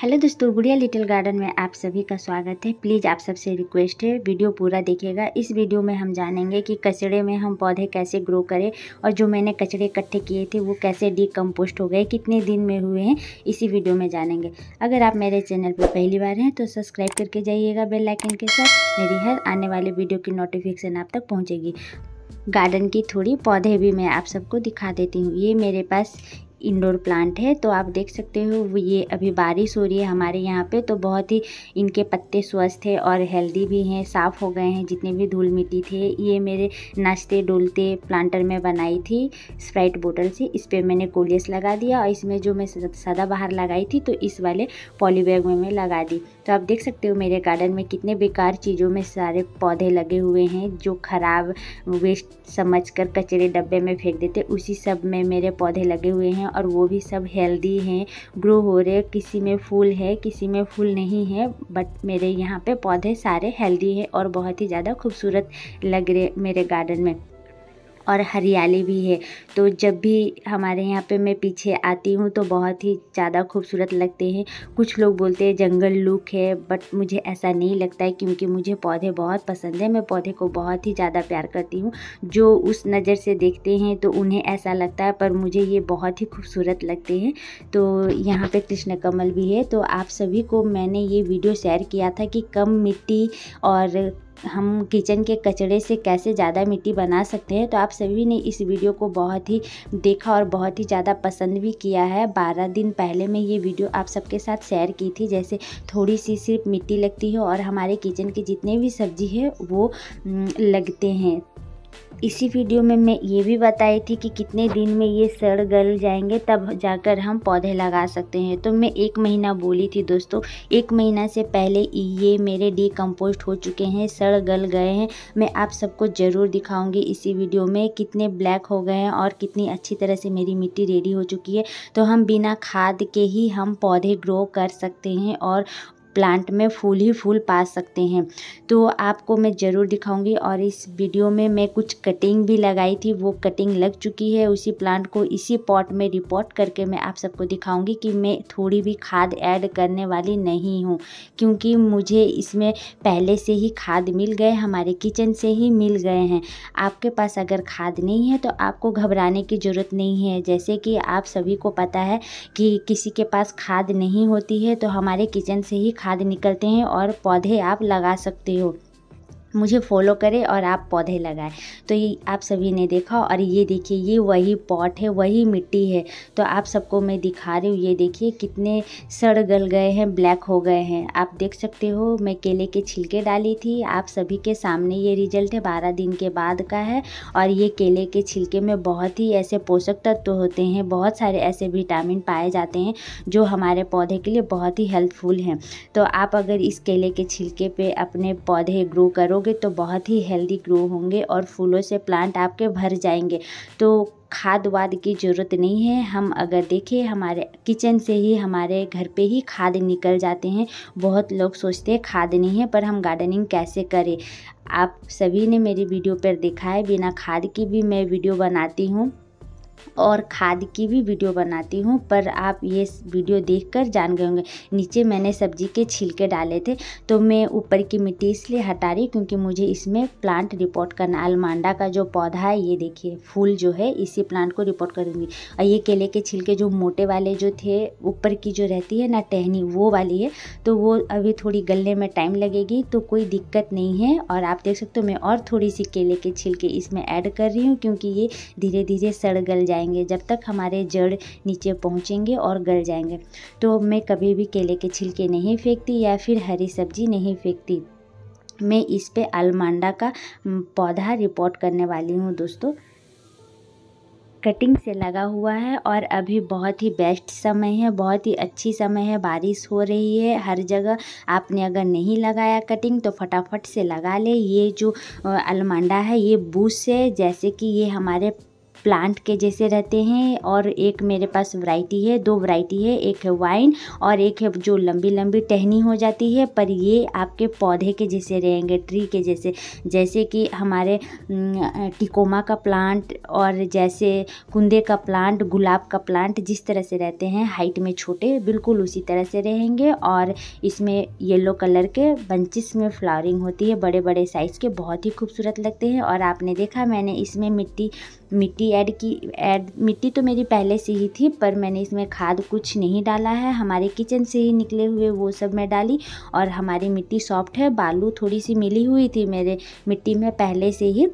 hello दोस्तों गुड़िया little garden में आप सभी का स्वागत है प्लीज़ आप सबसे रिक्वेस्ट है वीडियो पूरा देखिएगा इस वीडियो में हम जानेंगे कि कचड़े में हम पौधे कैसे ग्रो करें और जो मैंने कचड़े इकट्ठे किए थे वो कैसे डीकम्पोस्ट हो गए कितने दिन में हुए हैं इसी वीडियो में जानेंगे अगर आप मेरे चैनल पर पहली बार हैं तो सब्सक्राइब करके जाइएगा बेलाइकन के साथ मेरी हर आने वाली वीडियो की नोटिफिकेशन आप तक पहुँचेगी गार्डन की थोड़ी पौधे भी मैं आप सबको दिखा देती हूँ ये मेरे पास इंडोर प्लांट है तो आप देख सकते हो ये अभी बारिश हो रही है हमारे यहाँ पे तो बहुत ही इनके पत्ते स्वस्थ है और हेल्दी भी हैं साफ़ हो गए हैं जितने भी धूल मिट्टी थे ये मेरे नाचते डोलते प्लांटर में बनाई थी स्प्राइट बोतल से इस पर मैंने कोलियस लगा दिया और इसमें जो मैं सदा बाहर लगाई थी तो इस वाले पॉलीबैग में मैं लगा दी तो आप देख सकते हो मेरे गार्डन में कितने बेकार चीज़ों में सारे पौधे लगे हुए हैं जो ख़राब वेस्ट समझ कर कचरे डब्बे में फेंक देते उसी सब में मेरे पौधे लगे हुए हैं हैं और वो भी सब हेल्दी हैं ग्रो हो रहे किसी में फूल है किसी में फूल नहीं है बट मेरे यहाँ पे पौधे सारे हेल्दी है और बहुत ही ज़्यादा खूबसूरत लग रहे मेरे गार्डन में और हरियाली भी है तो जब भी हमारे यहाँ पे मैं पीछे आती हूँ तो बहुत ही ज़्यादा खूबसूरत लगते हैं कुछ लोग बोलते हैं जंगल लुक है बट मुझे ऐसा नहीं लगता है क्योंकि मुझे पौधे बहुत पसंद है मैं पौधे को बहुत ही ज़्यादा प्यार करती हूँ जो उस नज़र से देखते हैं तो उन्हें ऐसा लगता है पर मुझे ये बहुत ही खूबसूरत लगते हैं तो यहाँ पर कृष्ण कमल भी है तो आप सभी को मैंने ये वीडियो शेयर किया था कि कम मिट्टी और हम किचन के कचड़े से कैसे ज़्यादा मिट्टी बना सकते हैं तो आप सभी ने इस वीडियो को बहुत ही देखा और बहुत ही ज़्यादा पसंद भी किया है बारह दिन पहले मैं ये वीडियो आप सबके साथ शेयर की थी जैसे थोड़ी सी सिर्फ मिट्टी लगती है और हमारे किचन के जितने भी सब्जी है वो लगते हैं इसी वीडियो में मैं ये भी बताई थी कि कितने दिन में ये सड़ गल जाएंगे तब जाकर हम पौधे लगा सकते हैं तो मैं एक महीना बोली थी दोस्तों एक महीना से पहले ये मेरे डिकम्पोस्ट हो चुके हैं सड़ गल गए हैं मैं आप सबको ज़रूर दिखाऊंगी इसी वीडियो में कितने ब्लैक हो गए हैं और कितनी अच्छी तरह से मेरी मिट्टी रेडी हो चुकी है तो हम बिना खाद के ही हम पौधे ग्रो कर सकते हैं और प्लांट में फूल ही फूल पा सकते हैं तो आपको मैं ज़रूर दिखाऊंगी और इस वीडियो में मैं कुछ कटिंग भी लगाई थी वो कटिंग लग चुकी है उसी प्लांट को इसी पॉट में रिपोर्ट करके मैं आप सबको दिखाऊंगी कि मैं थोड़ी भी खाद ऐड करने वाली नहीं हूँ क्योंकि मुझे इसमें पहले से ही खाद मिल गए हमारे किचन से ही मिल गए हैं आपके पास अगर खाद नहीं है तो आपको घबराने की ज़रूरत नहीं है जैसे कि आप सभी को पता है कि किसी के पास खाद नहीं होती है तो हमारे किचन से ही खाद खाद निकलते हैं और पौधे आप लगा सकते हो मुझे फॉलो करें और आप पौधे लगाएं तो ये आप सभी ने देखा और ये देखिए ये वही पॉट है वही मिट्टी है तो आप सबको मैं दिखा रही हूँ ये देखिए कितने सड़ गल गए हैं ब्लैक हो गए हैं आप देख सकते हो मैं केले के छिलके डाली थी आप सभी के सामने ये रिजल्ट है बारह दिन के बाद का है और ये केले के छिलके में बहुत ही ऐसे पोषक तत्व होते हैं बहुत सारे ऐसे विटामिन पाए जाते हैं जो हमारे पौधे के लिए बहुत ही हेल्पफुल हैं तो आप अगर इस केले के छिलके पे अपने पौधे ग्रो करोगे करोगे तो बहुत ही हेल्दी ग्रो होंगे और फूलों से प्लांट आपके भर जाएंगे तो खाद वाद की ज़रूरत नहीं है हम अगर देखें हमारे किचन से ही हमारे घर पे ही खाद निकल जाते हैं बहुत लोग सोचते हैं खाद नहीं है पर हम गार्डनिंग कैसे करें आप सभी ने मेरी वीडियो पर देखा है बिना खाद की भी मैं वीडियो बनाती हूँ और खाद की भी वीडियो बनाती हूँ पर आप ये वीडियो देखकर जान गए होंगे नीचे मैंने सब्जी के छिलके डाले थे तो मैं ऊपर की मिट्टी इसलिए हटा रही क्योंकि मुझे इसमें प्लांट रिपोर्ट करना अलमांडा का जो पौधा है ये देखिए फूल जो है इसी प्लांट को रिपोर्ट करूँगी और ये केले के छिलके जो मोटे वाले जो थे ऊपर की जो रहती है ना टहनी वो वाली है तो वो अभी थोड़ी गलने में टाइम लगेगी तो कोई दिक्कत नहीं है और आप देख सकते हो मैं और थोड़ी सी केले के छिलके इसमें ऐड कर रही हूँ क्योंकि ये धीरे धीरे सड़ गल जाएंगे जब तक हमारे जड़ नीचे पहुंचेंगे और गल जाएंगे तो मैं कभी भी केले के छिलके नहीं फेंकती या फिर हरी सब्जी नहीं फेंकती मैं इस पे आलमांडा का पौधा रिपोर्ट करने वाली हूँ दोस्तों कटिंग से लगा हुआ है और अभी बहुत ही बेस्ट समय है बहुत ही अच्छी समय है बारिश हो रही है हर जगह आपने अगर नहीं लगाया कटिंग तो फटाफट से लगा ले ये जो अलमांडा है ये बूस है जैसे कि ये हमारे प्लांट के जैसे रहते हैं और एक मेरे पास वैरायटी है दो वैरायटी है एक है वाइन और एक है जो लंबी लंबी टहनी हो जाती है पर ये आपके पौधे के जैसे रहेंगे ट्री के जैसे जैसे कि हमारे टिकोमा का प्लांट और जैसे कुंदे का प्लांट गुलाब का प्लांट जिस तरह से रहते हैं हाइट में छोटे बिल्कुल उसी तरह से रहेंगे और इसमें येलो कलर के बंचिस में फ्लावरिंग होती है बड़े बड़े साइज़ के बहुत ही खूबसूरत लगते हैं और आपने देखा मैंने इसमें मिट्टी मिट्टी ऐड की ऐड मिट्टी तो मेरी पहले से ही थी पर मैंने इसमें खाद कुछ नहीं डाला है हमारे किचन से ही निकले हुए वो सब मैं डाली और हमारी मिट्टी सॉफ्ट है बालू थोड़ी सी मिली हुई थी मेरे मिट्टी में पहले से ही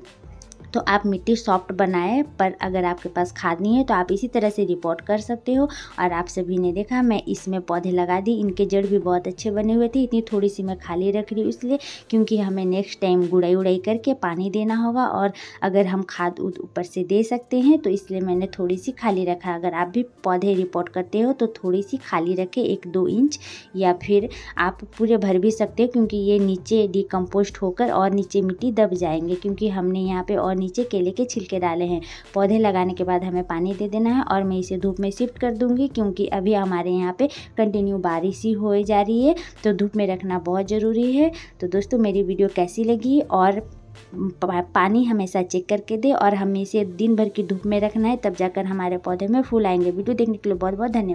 तो आप मिट्टी सॉफ्ट बनाएं पर अगर आपके पास खाद नहीं है तो आप इसी तरह से रिपोर्ट कर सकते हो और आप सभी ने देखा मैं इसमें पौधे लगा दी इनके जड़ भी बहुत अच्छे बने हुए थे इतनी थोड़ी सी मैं खाली रख रही हूँ इसलिए क्योंकि हमें नेक्स्ट टाइम गुड़ाई उड़ाई करके पानी देना होगा और अगर हम खाद ऊपर से दे सकते हैं तो इसलिए मैंने थोड़ी सी खाली रखा अगर आप भी पौधे रिपोर्ट करते हो तो थोड़ी सी खाली रखें एक दो इंच या फिर आप पूरे भर भी सकते हो क्योंकि ये नीचे डिकम्पोस्ट होकर और नीचे मिट्टी दब जाएंगे क्योंकि हमने यहाँ पे और नीचे केले के छिलके डाले हैं पौधे लगाने के बाद हमें पानी दे देना है और मैं इसे धूप में शिफ्ट कर दूँगी क्योंकि अभी हमारे यहाँ पर कंटिन्यू बारिश ही हो जा रही है तो धूप में रखना बहुत ज़रूरी है तो दोस्तों मेरी वीडियो कैसी लगी और पानी हमेशा चेक करके दे और हमें इसे दिन भर की धूप में रखना है तब जाकर हमारे पौधे में फूल आएंगे वीडियो देखने के लिए बहुत बहुत धन्यवाद